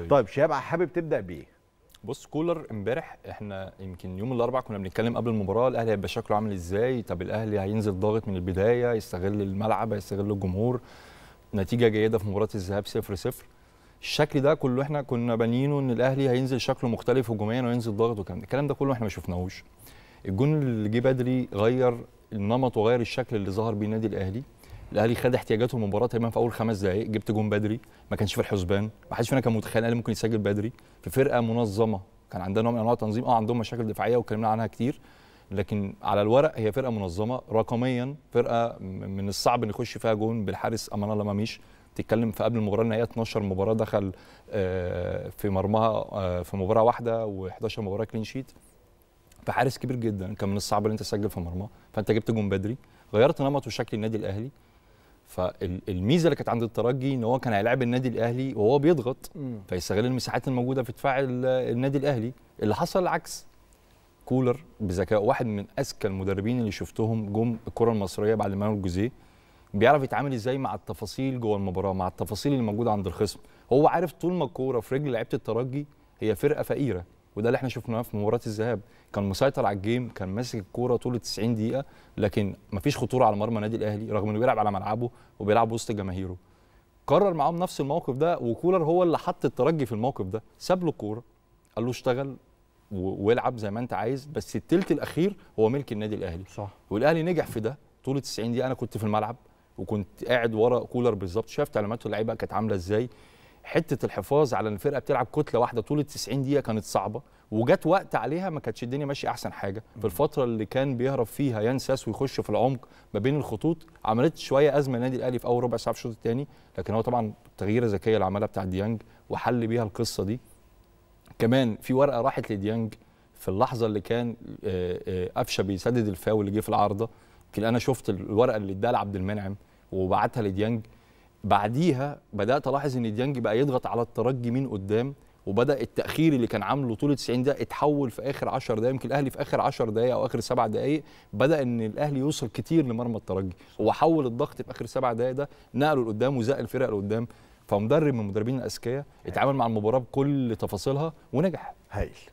حبيبي طيب شهاب حابب تبدا بايه؟ بص كولر امبارح احنا يمكن يوم الاربعاء كنا بنتكلم قبل المباراه الاهلي هيبقى شكله عامل ازاي؟ طب الاهلي هينزل ضاغط من البدايه يستغل الملعب هيستغل الجمهور نتيجه جيده في مباراه الذهاب 0 0 الشكل ده كله احنا كنا بانيينه ان الاهلي هينزل شكله مختلف هجوميا وينزل ضاغط والكلام الكلام ده كله احنا ما شفناهوش الجون اللي جه بدري غير النمط وغير الشكل اللي ظهر بيه النادي الاهلي الاهلي خد احتياجاته المباراه تقريبا في اول خمس دقائق جبت جون بدري ما كانش في الحسبان ما حدش فينا كان متخيل الاهلي ممكن يسجل بدري في فرقه منظمه كان عندنا نوع من انواع التنظيم اه عندهم مشاكل دفاعيه واتكلمنا عنها كتير لكن على الورق هي فرقه منظمه رقميا فرقه من الصعب ان يخش فيها جون بالحارس امان الله ماميش تتكلم في قبل المباراه النهائيه 12 مباراه دخل آه، في مرماها آه، في مباراه واحده و11 مباراه كلين شيت فحارس كبير جدا كان من الصعب ان انت تسجل في مرماه فانت جبت جون بدري غيرت نمط وشكل النادي الاهلي فالميزه اللي كانت عند الترجي ان هو كان هيلاعب النادي الاهلي وهو بيضغط فيستغل المساحات الموجوده في دفاع النادي الاهلي اللي حصل العكس كولر بذكاء واحد من اذكى المدربين اللي شفتهم جم الكره المصريه بعد مانويل جوزيه بيعرف يتعامل ازاي مع التفاصيل جوه المباراه مع التفاصيل اللي موجوده عند الخصم هو عارف طول ما الكوره في رجل لعيبه الترجي هي فرقه فقيره وده اللي احنا شفناه في مباراه الذهاب كان مسيطر على الجيم كان ماسك الكوره طول 90 دقيقه لكن مفيش خطوره على مرمى النادي الاهلي رغم انه بيلعب على ملعبه وبيلعب وسط جماهيره كرر معاهم نفس الموقف ده وكولر هو اللي حط الترجي في الموقف ده ساب له الكوره قال له اشتغل والعب زي ما انت عايز بس التلت الاخير هو ملك النادي الاهلي صح والاهلي نجح في ده طول 90 دقيقه انا كنت في الملعب وكنت قاعد ورا كولر بالظبط شايف تعليمات اللعيبه كانت عامله ازاي حته الحفاظ على ان الفرقه بتلعب كتله واحده طول ال 90 دقيقه كانت صعبه وجت وقت عليها ما كانتش الدنيا ماشيه احسن حاجه في الفتره اللي كان بيهرب فيها ينساس ويخش في العمق ما بين الخطوط عملت شويه ازمه النادي الاهلي في اول ربع ساعه في الشوط الثاني لكن هو طبعا تغييره ذكيه اللي عملها بتاع ديانج وحل بيها القصه دي كمان في ورقه راحت لديانج في اللحظه اللي كان آه، آه، قفشه بيسدد الفاول اللي جه في العارضه يمكن انا شفت الورقه اللي اداها لعبد المنعم وبعتها لديانج بعديها بدات الاحظ ان ديانج بقى يضغط على الترجي من قدام وبدا التاخير اللي كان عامله طول 90 دقيقه اتحول في اخر 10 دقائق يمكن الاهلي في اخر 10 دقائق او اخر 7 دقائق بدا ان الاهلي يوصل كتير لمرمى الترجي وحول الضغط في اخر 7 دقائق ده نقله لقدام وزق الفرق لقدام فمدرب من المدربين الاذكياء اتعامل مع المباراه بكل تفاصيلها ونجح هايل